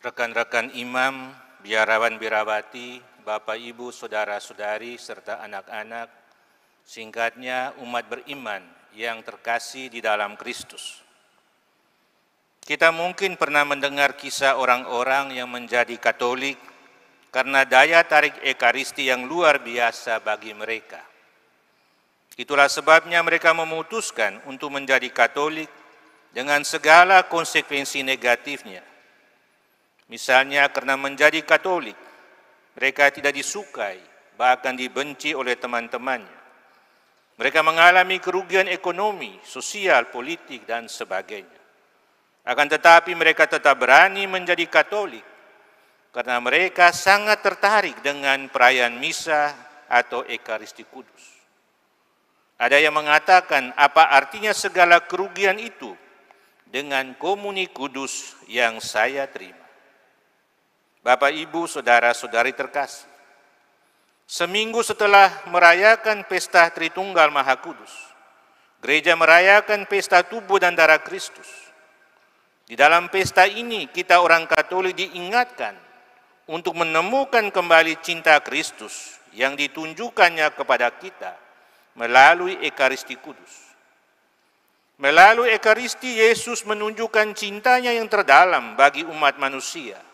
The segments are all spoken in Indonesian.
rekan-rekan imam, biarawan birawati, bapak ibu, saudara-saudari, serta anak-anak, singkatnya umat beriman yang terkasih di dalam Kristus. Kita mungkin pernah mendengar kisah orang-orang yang menjadi Katolik karena daya tarik Ekaristi yang luar biasa bagi mereka. Itulah sebabnya mereka memutuskan untuk menjadi Katolik dengan segala konsekuensi negatifnya, Misalnya karena menjadi Katolik, mereka tidak disukai, bahkan dibenci oleh teman-temannya. Mereka mengalami kerugian ekonomi, sosial, politik, dan sebagainya. Akan tetapi mereka tetap berani menjadi Katolik, karena mereka sangat tertarik dengan perayaan misa atau ekaristi kudus. Ada yang mengatakan apa artinya segala kerugian itu dengan komuni kudus yang saya terima. Bapak, Ibu, Saudara-saudari terkasih. Seminggu setelah merayakan pesta Tritunggal Maha Kudus, gereja merayakan pesta tubuh dan darah Kristus. Di dalam pesta ini kita orang Katolik diingatkan untuk menemukan kembali cinta Kristus yang ditunjukkannya kepada kita melalui Ekaristi Kudus. Melalui Ekaristi, Yesus menunjukkan cintanya yang terdalam bagi umat manusia –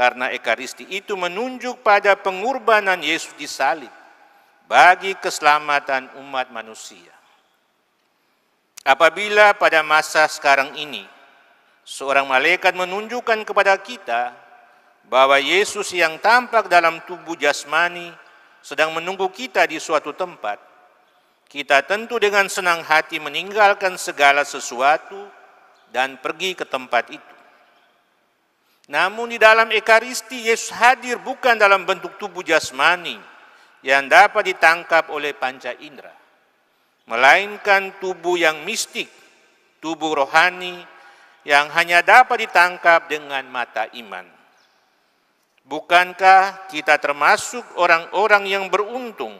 karena Ekaristi itu menunjuk pada pengorbanan Yesus di salib bagi keselamatan umat manusia. Apabila pada masa sekarang ini seorang malaikat menunjukkan kepada kita bahwa Yesus yang tampak dalam tubuh jasmani sedang menunggu kita di suatu tempat, kita tentu dengan senang hati meninggalkan segala sesuatu dan pergi ke tempat itu. Namun di dalam Ekaristi Yesus hadir bukan dalam bentuk tubuh jasmani yang dapat ditangkap oleh panca indera, melainkan tubuh yang mistik, tubuh rohani yang hanya dapat ditangkap dengan mata iman. Bukankah kita termasuk orang-orang yang beruntung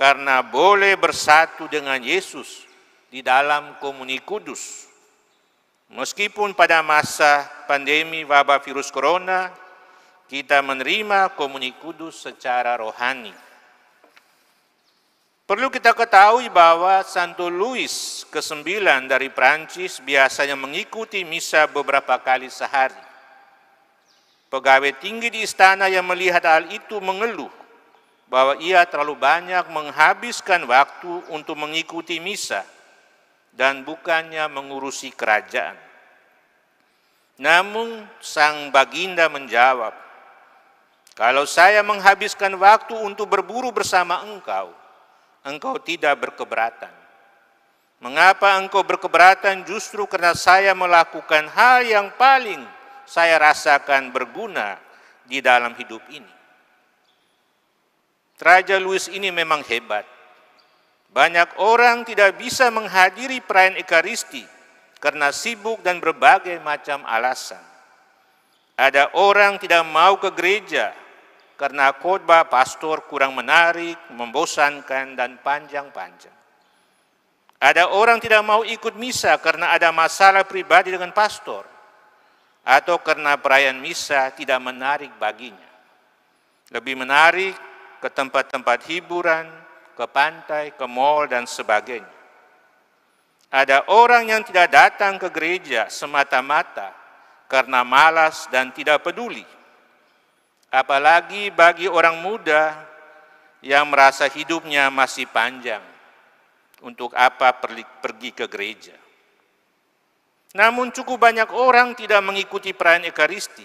karena boleh bersatu dengan Yesus di dalam komuni kudus? Meskipun pada masa pandemi wabah virus corona, kita menerima komuni kudus secara rohani. Perlu kita ketahui bahwa Santo Louis ke-9 dari Prancis biasanya mengikuti misa beberapa kali sehari. Pegawai tinggi di istana yang melihat hal itu mengeluh bahwa ia terlalu banyak menghabiskan waktu untuk mengikuti misa dan bukannya mengurusi kerajaan. Namun sang baginda menjawab, kalau saya menghabiskan waktu untuk berburu bersama engkau, engkau tidak berkeberatan. Mengapa engkau berkeberatan justru karena saya melakukan hal yang paling saya rasakan berguna di dalam hidup ini. Raja Louis ini memang hebat. Banyak orang tidak bisa menghadiri perayaan Ekaristi karena sibuk dan berbagai macam alasan. Ada orang tidak mau ke gereja karena khotbah pastor kurang menarik, membosankan dan panjang-panjang. Ada orang tidak mau ikut misa karena ada masalah pribadi dengan pastor atau karena perayaan misa tidak menarik baginya. Lebih menarik ke tempat-tempat hiburan, ke pantai, ke mall, dan sebagainya. Ada orang yang tidak datang ke gereja semata-mata karena malas dan tidak peduli. Apalagi bagi orang muda yang merasa hidupnya masih panjang. Untuk apa pergi ke gereja? Namun cukup banyak orang tidak mengikuti perayaan Ekaristi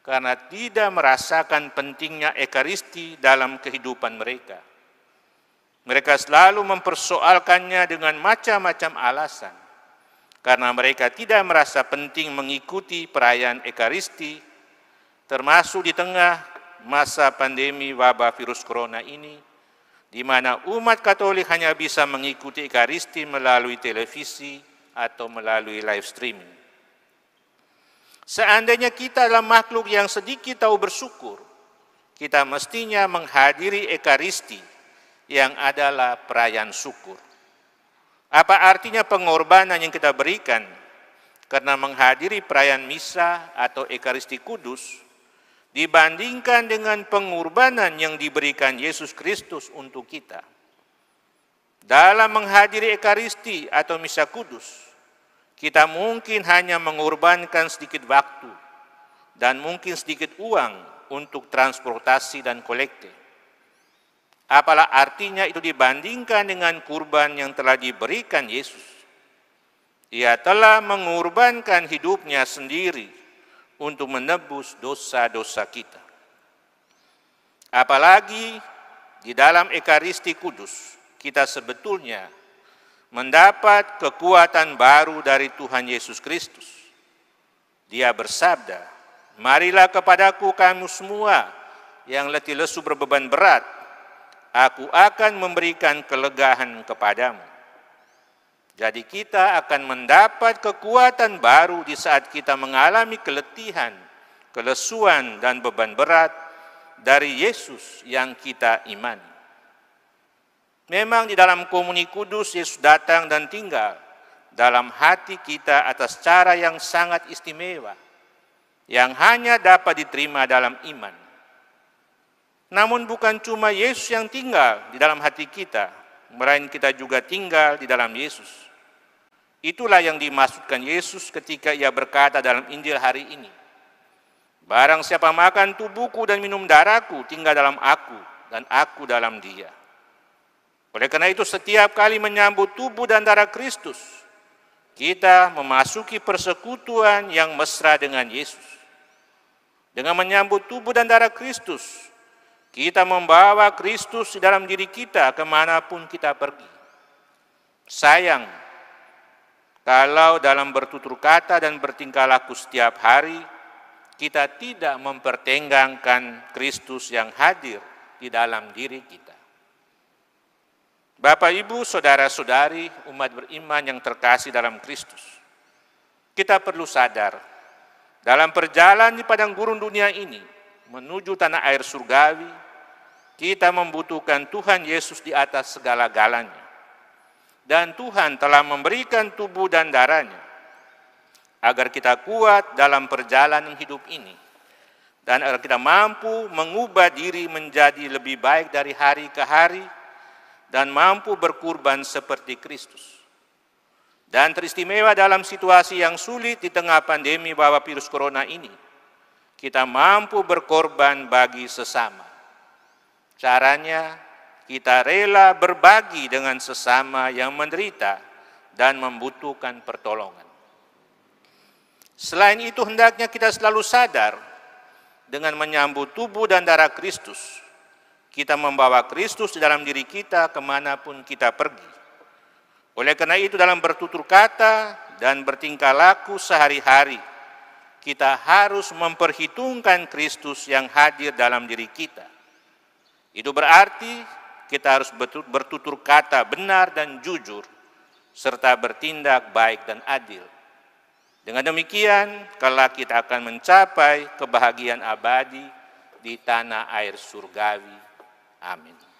karena tidak merasakan pentingnya Ekaristi dalam kehidupan mereka. Mereka selalu mempersoalkannya dengan macam-macam alasan. Karena mereka tidak merasa penting mengikuti perayaan Ekaristi, termasuk di tengah masa pandemi wabah virus corona ini, di mana umat Katolik hanya bisa mengikuti Ekaristi melalui televisi atau melalui live streaming. Seandainya kita adalah makhluk yang sedikit tahu bersyukur, kita mestinya menghadiri Ekaristi – yang adalah perayaan syukur. Apa artinya pengorbanan yang kita berikan? Karena menghadiri perayaan misa atau ekaristi kudus dibandingkan dengan pengorbanan yang diberikan Yesus Kristus untuk kita. Dalam menghadiri ekaristi atau misa kudus, kita mungkin hanya mengorbankan sedikit waktu dan mungkin sedikit uang untuk transportasi dan kolektif. Apalah artinya itu dibandingkan dengan kurban yang telah diberikan Yesus. Ia telah mengorbankan hidupnya sendiri untuk menebus dosa-dosa kita. Apalagi di dalam Ekaristi Kudus, kita sebetulnya mendapat kekuatan baru dari Tuhan Yesus Kristus. Dia bersabda, Marilah kepadaku kamu semua yang letih lesu berbeban berat, aku akan memberikan kelegahan kepadamu. Jadi kita akan mendapat kekuatan baru di saat kita mengalami keletihan, kelesuan dan beban berat dari Yesus yang kita imani. Memang di dalam komuni kudus Yesus datang dan tinggal dalam hati kita atas cara yang sangat istimewa yang hanya dapat diterima dalam iman. Namun bukan cuma Yesus yang tinggal di dalam hati kita, melainkan kita juga tinggal di dalam Yesus. Itulah yang dimaksudkan Yesus ketika ia berkata dalam Injil hari ini. Barang siapa makan tubuhku dan minum darahku, tinggal dalam aku dan aku dalam dia. Oleh karena itu setiap kali menyambut tubuh dan darah Kristus, kita memasuki persekutuan yang mesra dengan Yesus. Dengan menyambut tubuh dan darah Kristus, kita membawa Kristus di dalam diri kita kemanapun kita pergi. Sayang, kalau dalam bertutur kata dan bertingkah laku setiap hari, kita tidak mempertenggangkan Kristus yang hadir di dalam diri kita. Bapak, Ibu, Saudara-saudari, umat beriman yang terkasih dalam Kristus, kita perlu sadar dalam perjalanan di padang gurun dunia ini menuju tanah air surgawi, kita membutuhkan Tuhan Yesus di atas segala-galanya. Dan Tuhan telah memberikan tubuh dan darahnya agar kita kuat dalam perjalanan hidup ini dan agar kita mampu mengubah diri menjadi lebih baik dari hari ke hari dan mampu berkurban seperti Kristus. Dan teristimewa dalam situasi yang sulit di tengah pandemi bahwa virus corona ini, kita mampu berkorban bagi sesama. Caranya kita rela berbagi dengan sesama yang menderita dan membutuhkan pertolongan. Selain itu hendaknya kita selalu sadar dengan menyambut tubuh dan darah Kristus. Kita membawa Kristus di dalam diri kita kemanapun kita pergi. Oleh karena itu dalam bertutur kata dan bertingkah laku sehari-hari, kita harus memperhitungkan Kristus yang hadir dalam diri kita. Itu berarti kita harus bertutur kata benar dan jujur, serta bertindak baik dan adil. Dengan demikian, kalau kita akan mencapai kebahagiaan abadi di tanah air surgawi. Amin.